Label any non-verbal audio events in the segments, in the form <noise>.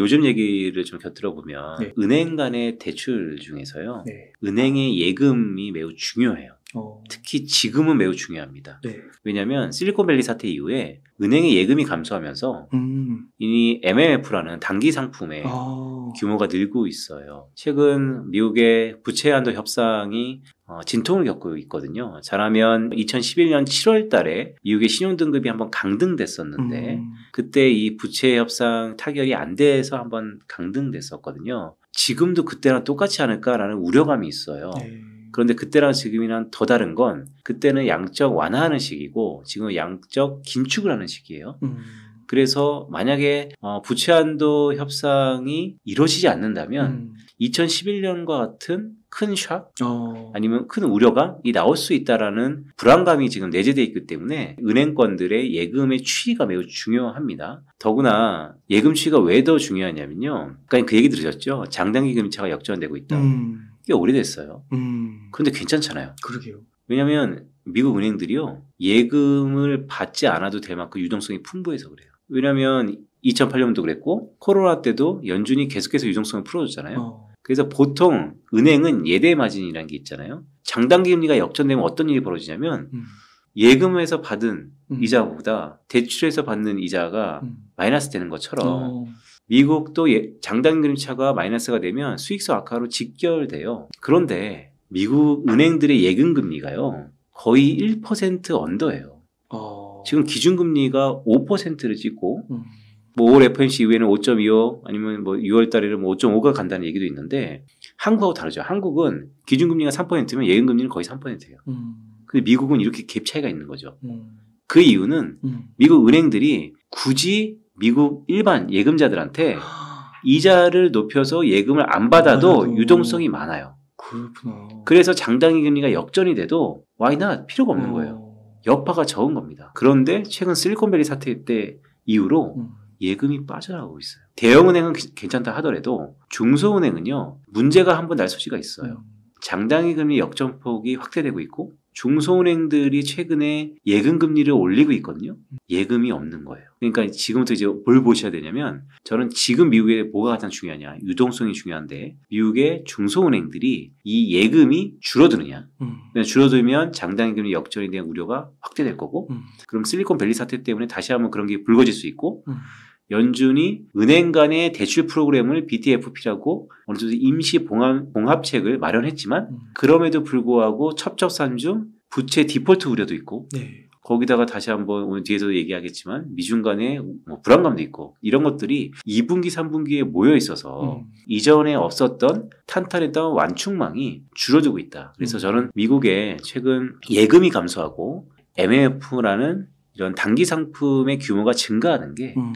요즘 얘기를 좀 곁들여 보면 네. 은행 간의 대출 중에서요. 네. 은행의 예금이 매우 중요해요. 어. 특히 지금은 매우 중요합니다. 네. 왜냐하면 실리콘밸리 사태 이후에 은행의 예금이 감소하면서 음. 이 MMF라는 단기 상품의 아. 규모가 늘고 있어요. 최근 미국의 부채 한도 협상이 어, 진통을 겪고 있거든요. 잘하면 2011년 7월 달에 미국의 신용등급이 한번 강등됐었는데, 음. 그때 이 부채 협상 타결이 안 돼서 한번 강등됐었거든요. 지금도 그때랑 똑같이 않을까라는 우려감이 있어요. 네. 그런데 그때랑 지금이랑 더 다른 건 그때는 양적 완화하는 시기고 지금은 양적 긴축을 하는 시기예요. 음. 그래서 만약에 어, 부채한도 협상이 이루어지지 않는다면 음. 2011년과 같은 큰 샥, 어. 아니면 큰 우려가 이 나올 수 있다라는 불안감이 지금 내재돼 있기 때문에 은행권들의 예금의 추이가 매우 중요합니다. 더구나 예금 추이가 왜 더 중요하냐면요. 그러니까 그 얘기 들으셨죠? 장단기 금리차가 역전되고 있다. 음. 꽤 오래됐어요. 음. 그런데 괜찮잖아요. 그러게요. 왜냐면 미국 은행들이요 예금을 받지 않아도 될 만큼 유동성이 풍부해서 그래요. 왜냐면 2008년도 그랬고 코로나 때도 연준이 계속해서 유동성을 풀어줬잖아요. 어. 그래서 보통 은행은 예대 마진이라는 게 있잖아요. 장단기 금리가 역전되면 어떤 일이 벌어지냐면 음. 예금에서 받은 음. 이자보다 대출에서 받는 이자가 음. 마이너스 되는 것처럼 어. 미국도 예, 장단 금리차가 마이너스가 되면 수익성 악화로 직결돼요. 그런데 미국 은행들의 예금 금리가요. 거의 1% 언더예요. 어... 지금 기준금리가 5%를 찍고 음... 뭐올월 FMC 이후에는 5.25 아니면 뭐 6월 달에는 뭐 5.5가 간다는 얘기도 있는데 한국하고 다르죠. 한국은 기준금리가 3%면 예금금리는 거의 3%예요. 음. 근데 미국은 이렇게 갭 차이가 있는 거죠. 음. 그 이유는 음. 미국 은행들이 굳이 미국 일반 예금자들한테 아. 이자를 높여서 예금을 안 받아도 아, 유동성이 많아요. 그렇구나. 그래서 장당기 금리가 역전이 돼도 와이나 필요가 없는 거예요. 어. 여파가 적은 겁니다. 그런데 최근 실리콘밸리 사태 때 이후로 음. 예금이 빠져나오고 있어요. 대형은행은 괜찮다 하더라도 중소은행은요 문제가 한 번 날 소지가 있어요. 음. 장당기 금리 역전폭이 확대되고 있고 중소은행들이 최근에 예금 금리를 올리고 있거든요. 예금이 없는 거예요. 그러니까 지금부터 이제 뭘 보셔야 되냐면 저는 지금 미국에 뭐가 가장 중요하냐 유동성이 중요한데 미국의 중소은행들이 이 예금이 줄어드느냐 음. 그러니까 줄어들면 장단기 금리 역전에 대한 우려가 확대될 거고 음. 그럼 실리콘밸리 사태 때문에 다시 한번 그런 게 불거질 수 있고 음. 연준이 은행 간의 대출 프로그램을 BTFP라고 어느 정도 임시 봉합, 책을 마련했지만 음. 그럼에도 불구하고 첩첩산 중 부채 디폴트 우려도 있고 네. 거기다가 다시 한번 오늘 뒤에서 얘기하겠지만 미중 간의 뭐 불안감도 있고 이런 것들이 2분기, 3분기에 모여 있어서 음. 이전에 없었던 탄탄했던 완충망이 줄어들고 있다. 그래서 음. 저는 미국의 최근 예금이 감소하고 MMF라는 이런 단기 상품의 규모가 증가하는 게 음.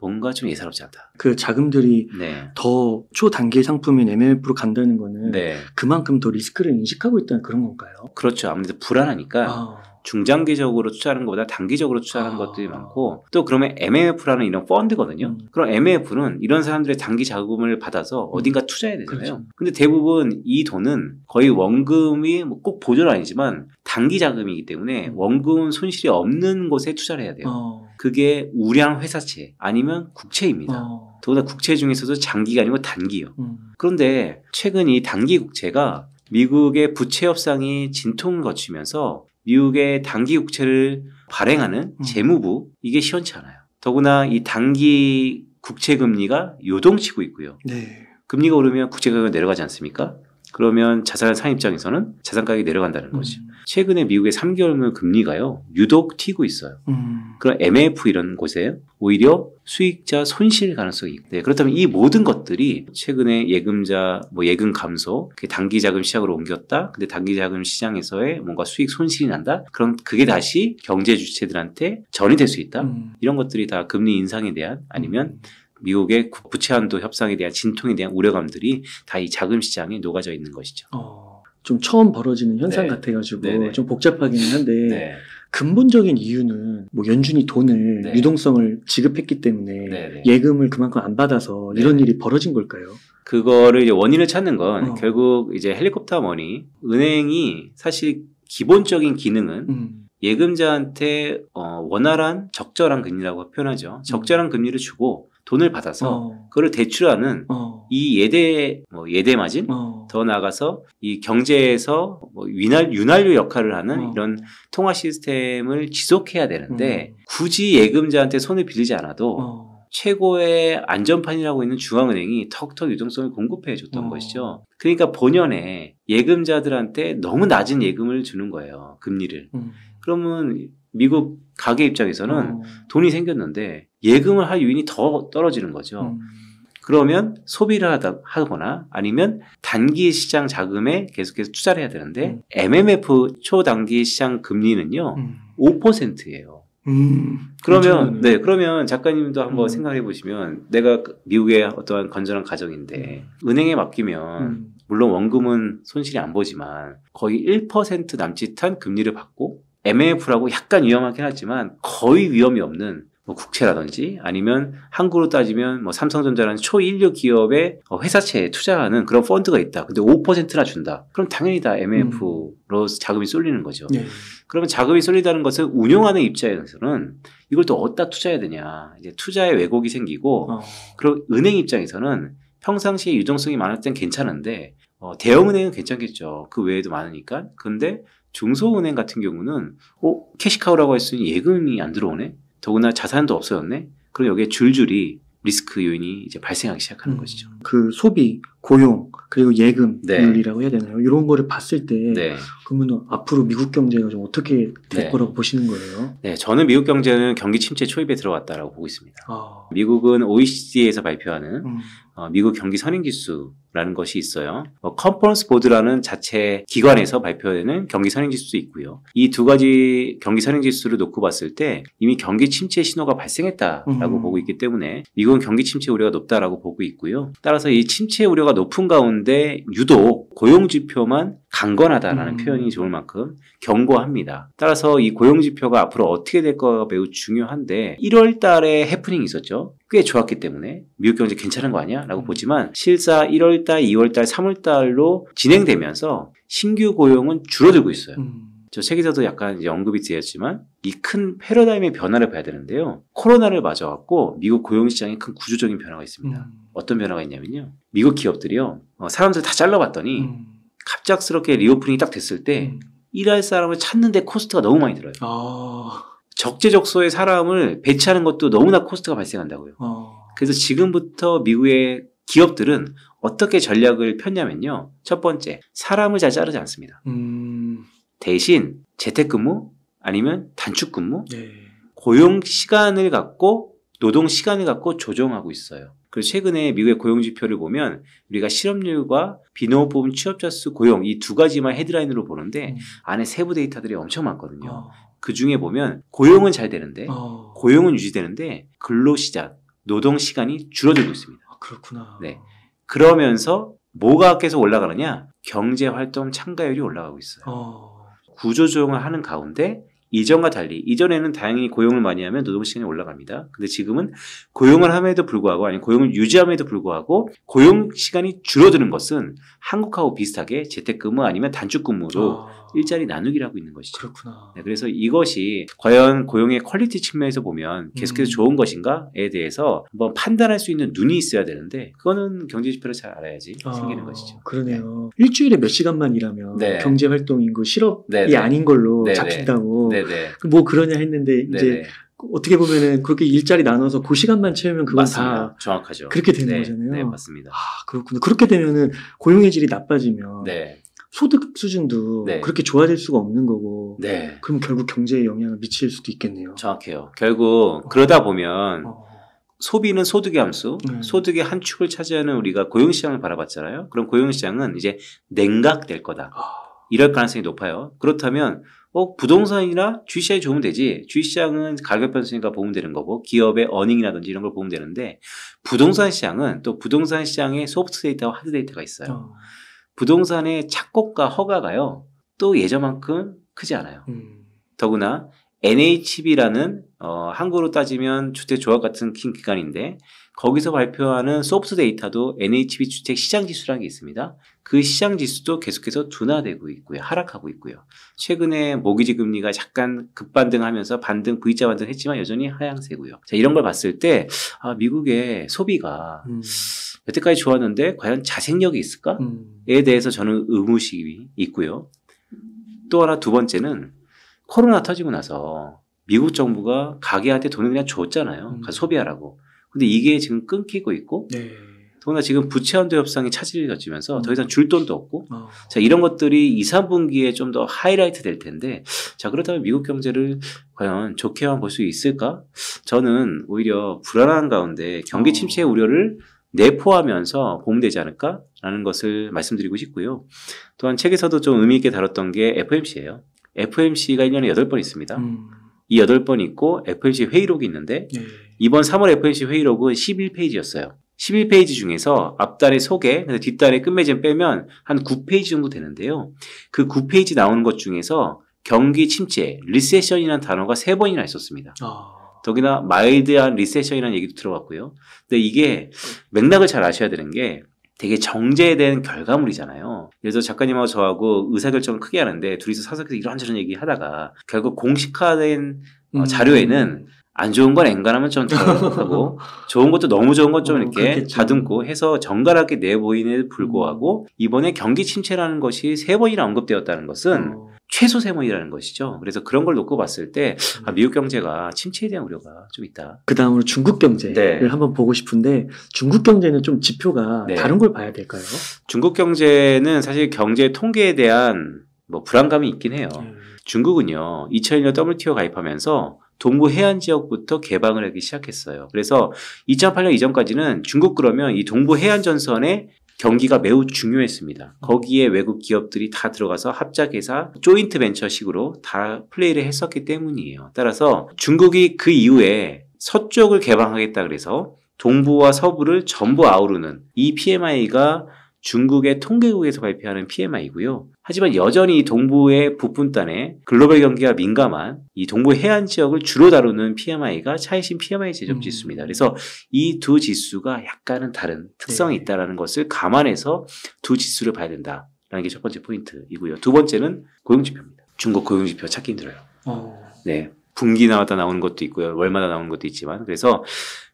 뭔가 좀 예사롭지 않다. 그 자금들이 네. 더 초단기 상품인 MMF로 간다는 거는 네. 그만큼 더 리스크를 인식하고 있다는 그런 건가요? 그렇죠. 아무래도 불안하니까 아. 중장기적으로 투자하는 것보다 단기적으로 투자하는 아. 것들이 많고 또 그러면 MMF라는 이런 펀드거든요. 음. 그럼 MMF는 이런 사람들의 단기 자금을 받아서 음. 어딘가 투자해야 되잖아요. 그렇죠. 근데 대부분 이 돈은 거의 원금이 뭐꼭 보조는 아니지만 단기 자금이기 때문에 음. 원금 손실이 없는 곳에 투자를 해야 돼요. 어. 그게 우량 회사채 아니면 국채입니다. 어. 더구나 국채 중에서도 장기가 아니고 단기요. 음. 그런데 최근 이 단기 국채가 미국의 부채 협상이 진통을 거치면서 미국의 단기 국채를 발행하는 음. 재무부 이게 시원치 않아요. 더구나 이 단기 국채 금리가 요동치고 있고요. 네. 금리가 오르면 국채 가격 내려가지 않습니까? 그러면 자산 상 입장에서는 자산 가격이 내려간다는 거지. 음. 최근에 미국의 3개월물 금리가요 유독 튀고 있어요. 음. 그런 MF 이런 곳에 오히려 수익자 손실 가능성이 있대. 네, 그렇다면 이 모든 것들이 최근에 예금자 뭐 예금 감소, 단기 자금 시장으로 옮겼다. 근데 단기 자금 시장에서의 뭔가 수익 손실이 난다. 그럼 그게 다시 경제 주체들한테 전이 될 수 있다. 음. 이런 것들이 다 금리 인상에 대한 아니면 음. 미국의 부채 한도 협상에 대한 진통에 대한 우려감들이 다 이 자금 시장에 녹아져 있는 것이죠. 어, 좀 처음 벌어지는 현상 네. 같아가지고 네네. 네. 좀 복잡하기는 한데 네. 근본적인 이유는 뭐 연준이 돈을 네. 유동성을 지급했기 때문에 네네. 네. 예금을 그만큼 안 받아서 네. 이런 네네. 일이 벌어진 걸까요? 그거를 이제 원인을 찾는 건 어. 결국 이제 헬리콥터 머니 은행이 사실 기본적인 기능은 음. 예금자한테 어, 원활한 적절한 금리라고 표현하죠. 적절한 금리를 주고 돈을 받아서 어. 그걸 대출하는 어. 이 예대 뭐 예대 마진 어. 더 나아가서 이 경제에서 뭐 윤활 윤활유 역할을 하는 어. 이런 통화 시스템을 지속해야 되는데 음. 굳이 예금자한테 손을 빌리지 않아도 어. 최고의 안전판이라고 있는 중앙은행이 턱턱 유동성을 공급해 줬던 어. 것이죠. 그러니까 본연에 예금자들한테 너무 낮은 예금을 주는 거예요. 금리를. 음. 그러면 미국 가계 입장에서는 음. 돈이 생겼는데 예금을 할 유인이 더 떨어지는 거죠. 음. 그러면 소비를 하다, 하거나 아니면 단기 시장 자금에 계속해서 투자를 해야 되는데 음. MMF 초단기 시장 금리는요 음. 5%예요. 음, 그러면 괜찮네요. 네 그러면 작가님도 한번 음. 생각해 보시면 내가 그 미국의 어떠한 건전한 가정인데 음. 은행에 맡기면 음. 물론 원금은 손실이 안 보지만 거의 1% 남짓한 금리를 받고 MMF라고 약간 위험하긴 하지만 거의 위험이 없는 뭐 국채라든지 아니면 한국으로 따지면 뭐 삼성전자라는 초인류 기업의 어, 회사채에 투자하는 그런 펀드가 있다. 근데 5%나 준다. 그럼 당연히 다 MMF로 음. 자금이 쏠리는 거죠. 네. 그러면 자금이 쏠리다는 것은 운용하는 입장에서는 이걸 또 어디다 투자해야 되냐. 이제 투자에 왜곡이 생기고 어. 그리고 은행 입장에서는 평상시에 유동성이 많을 땐 괜찮은데 어, 대형은행은 괜찮겠죠. 그 외에도 많으니까. 근데 중소은행 같은 경우는 어 캐시카우라고 했으니 예금이 안 들어오네 더구나 자산도 없어졌네 그럼 여기에 줄줄이 리스크 요인이 이제 발생하기 시작하는 음, 것이죠. 그 소비, 고용, 그리고 예금률이라고 네. 해야 되나요? 이런 거를 봤을 때 네. 그러면 앞으로 미국 경제가 좀 어떻게 될 네. 거라고 보시는 거예요? 네, 저는 미국 경제는 경기 침체 초입에 들어왔다라고 보고 있습니다. 아. 미국은 OECD에서 발표하는 음. 어, 미국 경기 선행 지수 라는 것이 있어요. 어, 컨퍼런스 보드라는 자체 기관에서 발표되는 경기 선행지수도 있고요. 이 두 가지 경기 선행지수를 놓고 봤을 때 이미 경기 침체 신호가 발생했다라고 음. 보고 있기 때문에 미국은 경기 침체 우려가 높다라고 보고 있고요. 따라서 이 침체 우려가 높은 가운데 유독 고용 지표만 강건하다라는 음. 표현이 좋을 만큼 경고합니다. 따라서 이 고용 지표가 앞으로 어떻게 될까가 매우 중요한데 1월 달에 해프닝이 있었죠. 꽤 좋았기 때문에 미국 경제 괜찮은 거 아니야? 라고 음. 보지만 실사 1월 1월달, 2월달, 3월달로 진행되면서 신규 고용은 줄어들고 있어요. 음. 저 책에서도 약간 이제 언급이 되었지만 이 큰 패러다임의 변화를 봐야 되는데요. 코로나를 맞아왔고 미국 고용시장에 큰 구조적인 변화가 있습니다. 음. 어떤 변화가 있냐면요. 미국 기업들이요. 어, 사람들 다 잘라봤더니 음. 갑작스럽게 리오프닝이 딱 됐을 때 음. 일할 사람을 찾는데 코스트가 너무 많이 들어요. 아. 적재적소에 사람을 배치하는 것도 너무나 코스트가 발생한다고요. 아. 그래서 지금부터 미국의 기업들은 어떻게 전략을 폈냐면요. 첫 번째, 사람을 잘 자르지 않습니다. 음... 대신 재택근무 아니면 단축근무 예. 고용 시간을 갖고 노동 시간을 갖고 조정하고 있어요. 그리고 최근에 미국의 고용 지표를 보면 우리가 실업률과 비노보험 취업자 수 고용 이 두 가지만 헤드라인으로 보는데 음. 안에 세부 데이터들이 엄청 많거든요. 어. 그 중에 보면 고용은 잘 되는데 어. 고용은 유지되는데 근로 시작 노동 시간이 줄어들고 있습니다. 아, 그렇구나. 네. 그러면서 뭐가 계속 올라가느냐? 경제활동 참가율이 올라가고 있어요. 어... 구조조정을 하는 가운데 이전과 달리 이전에는 다행히 고용을 많이 하면 노동 시간이 올라갑니다. 근데 지금은 고용을 함에도 불구하고 아니 고용을 유지함에도 불구하고 고용 시간이 줄어드는 것은 한국하고 비슷하게 재택근무 아니면 단축근무로 어... 일자리 나누기라고 있는 것이죠. 그렇구나. 네, 그래서 이것이 과연 고용의 퀄리티 측면에서 보면 계속해서 음. 좋은 것인가에 대해서 한번 판단할 수 있는 눈이 있어야 되는데 그거는 경제 지표를 잘 알아야지 아, 생기는 것이죠. 그러네요. 네. 일주일에 몇 시간만 일하면 네. 경제 활동 인구 실업이 네네. 네. 아닌 걸로 네네. 네. 잡힌다고. 네네. 뭐 그러냐 했는데 이제 어떻게 보면은 그렇게 일자리 나눠서 그 시간만 채우면 그건 맞습니다. 다 정확하죠. 그렇게 되는 네, 거잖아요. 네, 맞습니다. 아, 그렇군요. 그렇게 되면은 고용의 질이 나빠지면 네. 소득 수준도 네. 그렇게 좋아질 수가 없는 거고 네. 그럼 결국 경제에 영향을 미칠 수도 있겠네요. 정확해요. 결국 그러다 보면 어. 소비는 소득의 함수, 네. 소득의 한 축을 차지하는 우리가 고용시장을 바라봤잖아요. 그럼 고용시장은 이제 냉각될 거다. 아. 이럴 가능성이 높아요. 그렇다면 어, 부동산이나 주시장이 좋으면 되지. 주시장은 가격 변수니까 보면 되는 거고 기업의 어닝이라든지 이런 걸 보면 되는데 부동산 시장은 또 부동산 시장에 소프트 데이터와 하드 데이터가 있어요. 어. 부동산의 착곡과 허가가요 또 예전만큼 크지 않아요. 음. 더구나 NHB라는 어, 한국으로 따지면 주택조합 같은 긴 기관인데 거기서 발표하는 소프트 데이터도 NHB 주택 시장 지수라는 게 있습니다. 그 시장 지수도 계속해서 둔화되고 있고요. 하락하고 있고요. 최근에 모기지 금리가 잠깐 급반등하면서 반등 V자 반등했지만 여전히 하향세고요. 자, 이런 걸 봤을 때 아, 미국의 소비가 음. 여태까지 좋았는데 과연 자생력이 있을까에 음. 대해서 저는 의무식이 있고요. 또 하나 두 번째는 코로나 터지고 나서 미국 정부가 가게한테 돈을 그냥 줬잖아요. 음. 그러니까 소비하라고. 근데 이게 지금 끊기고 있고 네. 더구나 지금 부채 한도 협상이 차질이어지면서 더 음. 이상 줄 돈도 없고 어. 자 이런 것들이 2, 3분기에 좀 더 하이라이트 될 텐데 자 그렇다면 미국 경제를 과연 좋게만 볼 수 있을까? 저는 오히려 불안한 가운데 경기 침체 의 우려를 내포하면서 보면 되지 않을까라는 것을 말씀드리고 싶고요. 또한 책에서도 좀 의미 있게 다뤘던 게 FMC예요. FMC가 1년에 8번 있습니다. 음. 이 8번 있고 FMC 회의록이 있는데 네. 이번 3월 FMC 회의록은 11페이지였어요. 11페이지 중에서 앞단의 소개, 뒷단의 끝맺음 빼면 한 9페이지 정도 되는데요. 그 9페이지 나오는 것 중에서 경기 침체, 리세션이라는 단어가 3번이나 있었습니다. 아. 더구나 마일드한 리세션이라는 얘기도 들어봤고요. 근데 이게 맥락을 잘 아셔야 되는 게 되게 정제된 결과물이잖아요. 그래서 작가님하고 저하고 의사결정을 크게 하는데 둘이서 사석에서 이런저런 얘기 하다가 결국 공식화된 어, 음. 자료에는 안 좋은 건앵간하면좀 덜하고 <laughs> 좋은 것도 너무 좋은 것좀 어, 이렇게 그렇겠죠. 다듬고 해서 정갈하게 내보이는 불구하고 음. 이번에 경기 침체라는 것이 세 번이나 언급되었다는 것은 어. 최소 세무이라는 것이죠. 그래서 그런 걸 놓고 봤을 때 아, 음. 미국 경제가 침체에 대한 우려가 좀 있다. 그 다음으로 중국 경제를 네. 한번 보고 싶은데 중국 경제는 좀 지표가 네. 다른 걸 봐야 될까요? 중국 경제는 사실 경제 통계에 대한 뭐 불안감이 있긴 해요. 음. 중국은요 2001년 WTO 가입하면서 동부 해안 지역부터 개방을 하기 시작했어요. 그래서 2008년 이전까지는 중국 그러면 이 동부 해안 전선에 경기가 매우 중요했습니다. 거기에 외국 기업들이 다 들어가서 합작회사 조인트 벤처식으로 다 플레이를 했었기 때문이에요. 따라서 중국이 그 이후에 서쪽을 개방하겠다 그래서 동부와 서부를 전부 아우르는 이 PMI가 중국의 통계국에서 발표하는 PMI이고요. 하지만 여전히 동부의 북분단에 글로벌 경기가 민감한 이 동부 해안 지역을 주로 다루는 PMI가 차이신 PMI 제조업 음. 지수입니다. 그래서 이 두 지수가 약간은 다른 특성이 네. 있다라는 것을 감안해서 두 지수를 봐야 된다라는 게 첫 번째 포인트이고요. 두 번째는 고용 지표입니다. 중국 고용 지표 찾기 힘들어요. 어... 네. 분기마다 나 나오는 것도 있고요. 월마다 나오는 것도 있지만 그래서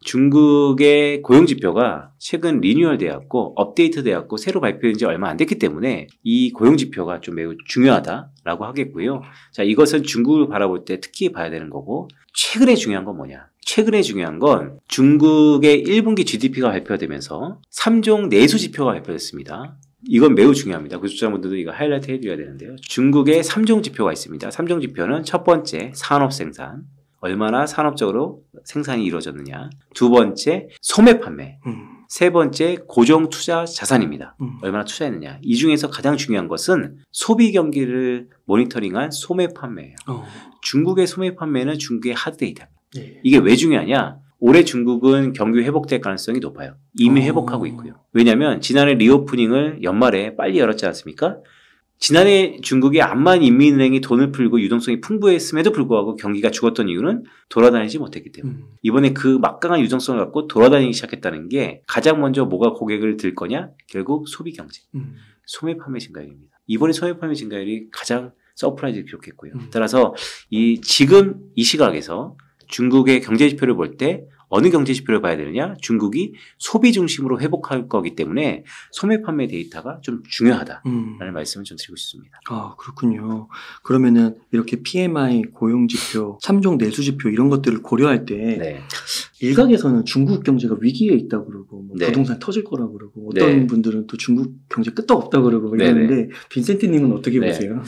중국의 고용 지표가 최근 리뉴얼 되었고 업데이트 되었고 새로 발표된 지 얼마 안 됐기 때문에 이 고용 지표가 좀 매우 중요하다라고 하겠고요. 자, 이것은 중국을 바라볼 때 특히 봐야 되는 거고 최근에 중요한 건 뭐냐? 최근에 중요한 건 중국의 1분기 GDP가 발표되면서 3종 내수 지표가 발표됐습니다. 이건 매우 중요합니다. 구독자분들도 이거 하이라이트 해드려야 되는데요. 중국의 3종 지표가 있습니다. 3종 지표는 첫 번째 산업 생산, 얼마나 산업적으로 생산이 이루어졌느냐. 두 번째 소매 판매. 음. 세 번째 고정 투자 자산입니다. 음. 얼마나 투자했느냐. 이 중에서 가장 중요한 것은 소비 경기를 모니터링한 소매 판매예요. 어. 중국의 소매 판매는 중국의 하드데이터. 예. 이게 왜 중요하냐? 올해 중국은 경기 회복될 가능성이 높아요. 이미 아. 회복하고 있고요. 왜냐하면 지난해 리오프닝을 연말에 빨리 열었지 않습니까? 지난해 중국이 암만 인민은행이 돈을 풀고 유동성이 풍부했음에도 불구하고 경기가 죽었던 이유는 돌아다니지 못했기 때문에 음. 이번에 그 막강한 유동성을 갖고 돌아다니기 시작했다는 게 가장 먼저 뭐가 고객을 들 거냐 결국 소비 경제 음. 소매 판매 증가율입니다. 이번에 소매 판매 증가율이 가장 서프라이즈를 기록했고요. 음. 따라서 이 지금 이 시각에서 중국의 경제 지표를 볼 때 어느 경제 지표를 봐야 되느냐? 중국이 소비 중심으로 회복할 거기 때문에 소매 판매 데이터가 좀 중요하다라는 음. 말씀을 좀 드리고 싶습니다. 아, 그렇군요. 그러면은 이렇게 PMI, 고용 지표, 3종 내수 지표 이런 것들을 고려할 때 네. 일각에서는 중국 경제가 위기에 있다 고 그러고 뭐 네. 부동산 터질 거라 고 그러고 네. 어떤 네. 분들은 또 중국 경제 끝도 없다고 그러고 그러는데 네, 네. 빈센트님은 어떻게 네. 보세요?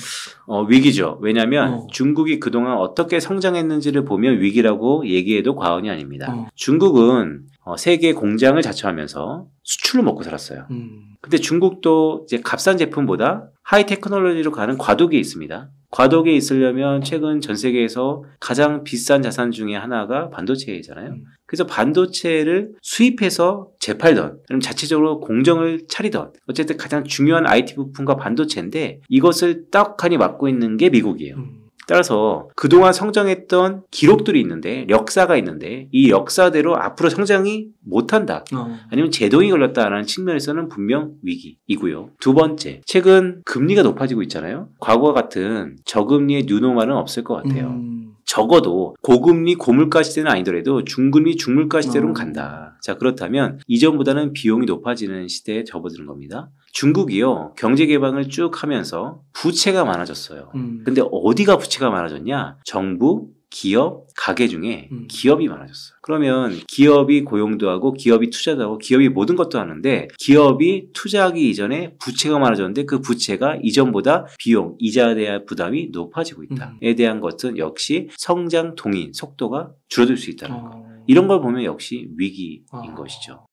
어, 위기죠. 왜냐하면 어. 중국이 그동안 어떻게 성장했는지를 보면 위기라고 얘기해도 과언이 아닙니다. 어. 중국은 어, 세계 공장을 자처하면서 수출로 먹고 살았어요. 음. 근데 중국도 이제 값싼 제품보다 하이 테크놀로지로 가는 과도기에 있습니다. 과도기에 있으려면 최근 전 세계에서 가장 비싼 자산 중에 하나가 반도체잖아요. 이 음. 그래서 반도체를 수입해서 재팔던, 그럼 자체적으로 공정을 차리던, 어쨌든 가장 중요한 IT 부품과 반도체인데 이것을 딱하니 맡고 있는 게 미국이에요. 음. 따라서 그동안 성장했던 기록들이 있는데 역사가 있는데 이 역사대로 앞으로 성장이 못한다. 어. 아니면 제동이 걸렸다라는 측면에서는 분명 위기이고요. 두 번째, 최근 금리가 높아지고 있잖아요. 과거와 같은 저금리의 뉴노말은 없을 것 같아요. 음. 적어도 고금리 고물가 시대는 아니더라도 중금리 중물가 시대로 어. 간다. 자 그렇다면 이전보다는 비용이 높아지는 시대에 접어드는 겁니다. 중국이요 경제 개방을 쭉 하면서 부채가 많아졌어요. 음. 근데 어디가 부채가 많아졌냐? 정부, 기업, 가계 중에 음. 기업이 많아졌어요. 그러면 기업이 고용도 하고 기업이 투자도 하고 기업이 모든 것도 하는데 기업이 투자하기 이전에 부채가 많아졌는데 그 부채가 이전보다 비용, 이자에 대한 부담이 높아지고 있다에 음. 대한 것은 역시 성장 동인 속도가 줄어들 수 있다는 어... 거. 이런 걸 보면 역시 위기인 어... 것이죠.